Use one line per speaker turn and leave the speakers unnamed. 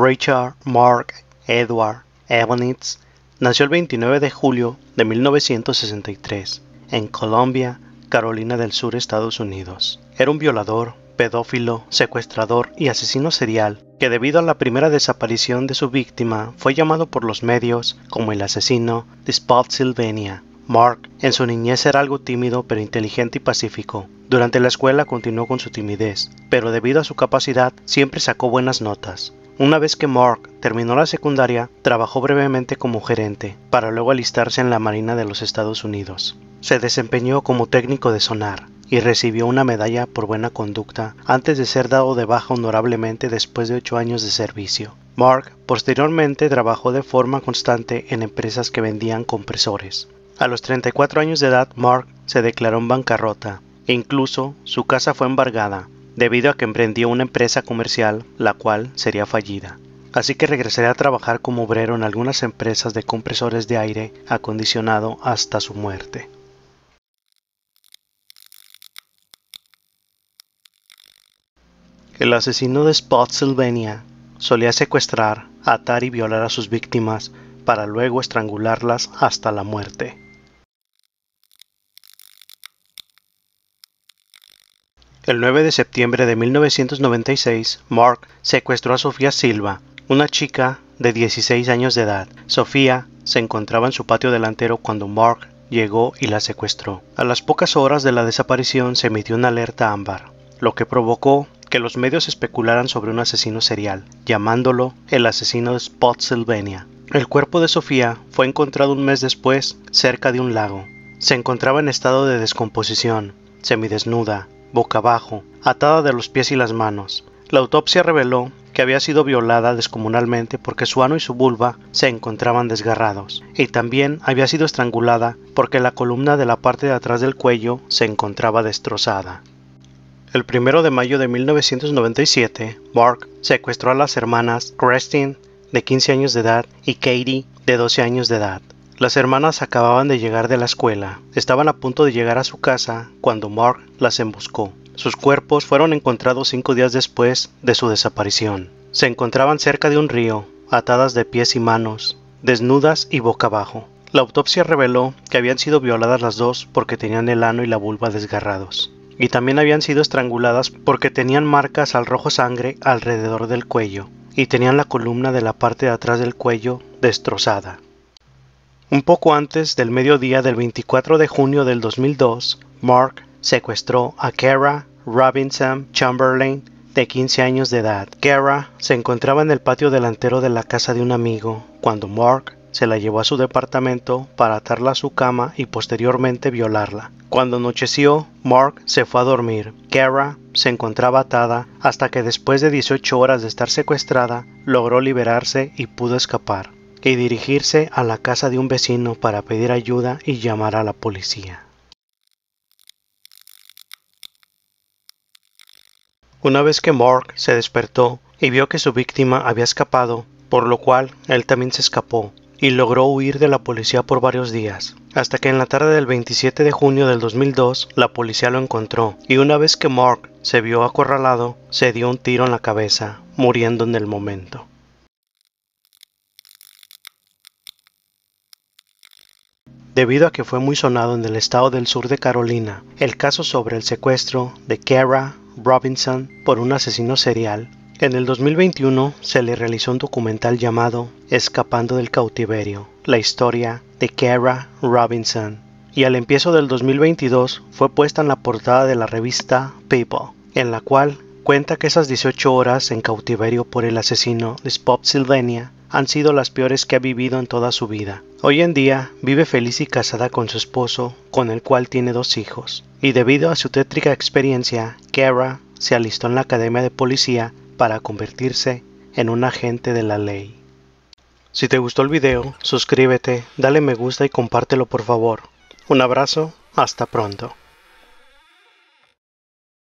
Richard Mark Edward Ebonitz nació el 29 de julio de 1963 en Colombia, Carolina del Sur, Estados Unidos. Era un violador, pedófilo, secuestrador y asesino serial que debido a la primera desaparición de su víctima fue llamado por los medios como el asesino de Spotsylvania. Mark en su niñez era algo tímido pero inteligente y pacífico. Durante la escuela continuó con su timidez, pero debido a su capacidad siempre sacó buenas notas. Una vez que Mark terminó la secundaria, trabajó brevemente como gerente, para luego alistarse en la Marina de los Estados Unidos. Se desempeñó como técnico de sonar y recibió una medalla por buena conducta antes de ser dado de baja honorablemente después de ocho años de servicio. Mark posteriormente trabajó de forma constante en empresas que vendían compresores. A los 34 años de edad, Mark se declaró en bancarrota e incluso su casa fue embargada debido a que emprendió una empresa comercial, la cual sería fallida. Así que regresaré a trabajar como obrero en algunas empresas de compresores de aire acondicionado hasta su muerte. El asesino de Spotsylvania solía secuestrar, atar y violar a sus víctimas para luego estrangularlas hasta la muerte. El 9 de septiembre de 1996, Mark secuestró a Sofía Silva, una chica de 16 años de edad. Sofía se encontraba en su patio delantero cuando Mark llegó y la secuestró. A las pocas horas de la desaparición se emitió una alerta ámbar, lo que provocó que los medios especularan sobre un asesino serial, llamándolo el asesino de Spotsylvania. El cuerpo de Sofía fue encontrado un mes después cerca de un lago. Se encontraba en estado de descomposición, semidesnuda, boca abajo, atada de los pies y las manos. La autopsia reveló que había sido violada descomunalmente porque su ano y su vulva se encontraban desgarrados, y también había sido estrangulada porque la columna de la parte de atrás del cuello se encontraba destrozada. El 1 de mayo de 1997, Mark secuestró a las hermanas Christine, de 15 años de edad, y Katie, de 12 años de edad. Las hermanas acababan de llegar de la escuela. Estaban a punto de llegar a su casa cuando Mark las emboscó. Sus cuerpos fueron encontrados cinco días después de su desaparición. Se encontraban cerca de un río, atadas de pies y manos, desnudas y boca abajo. La autopsia reveló que habían sido violadas las dos porque tenían el ano y la vulva desgarrados, y también habían sido estranguladas porque tenían marcas al rojo sangre alrededor del cuello, y tenían la columna de la parte de atrás del cuello destrozada. Un poco antes del mediodía del 24 de junio del 2002, Mark secuestró a Kara Robinson Chamberlain, de 15 años de edad. Kara se encontraba en el patio delantero de la casa de un amigo cuando Mark se la llevó a su departamento para atarla a su cama y posteriormente violarla. Cuando anocheció, Mark se fue a dormir. Kara se encontraba atada hasta que después de 18 horas de estar secuestrada, logró liberarse y pudo escapar y dirigirse a la casa de un vecino para pedir ayuda y llamar a la policía. Una vez que Mark se despertó y vio que su víctima había escapado, por lo cual él también se escapó y logró huir de la policía por varios días, hasta que en la tarde del 27 de junio del 2002 la policía lo encontró y una vez que Mark se vio acorralado, se dio un tiro en la cabeza, muriendo en el momento. debido a que fue muy sonado en el estado del sur de Carolina el caso sobre el secuestro de Kara Robinson por un asesino serial. En el 2021 se le realizó un documental llamado Escapando del cautiverio, la historia de Kara Robinson, y al empiezo del 2022 fue puesta en la portada de la revista People, en la cual cuenta que esas 18 horas en cautiverio por el asesino de Spop han sido las peores que ha vivido en toda su vida. Hoy en día vive feliz y casada con su esposo, con el cual tiene dos hijos, y debido a su tétrica experiencia, Kara se alistó en la academia de policía para convertirse en un agente de la ley. Si te gustó el video, suscríbete, dale me gusta y compártelo por favor. Un abrazo, hasta pronto.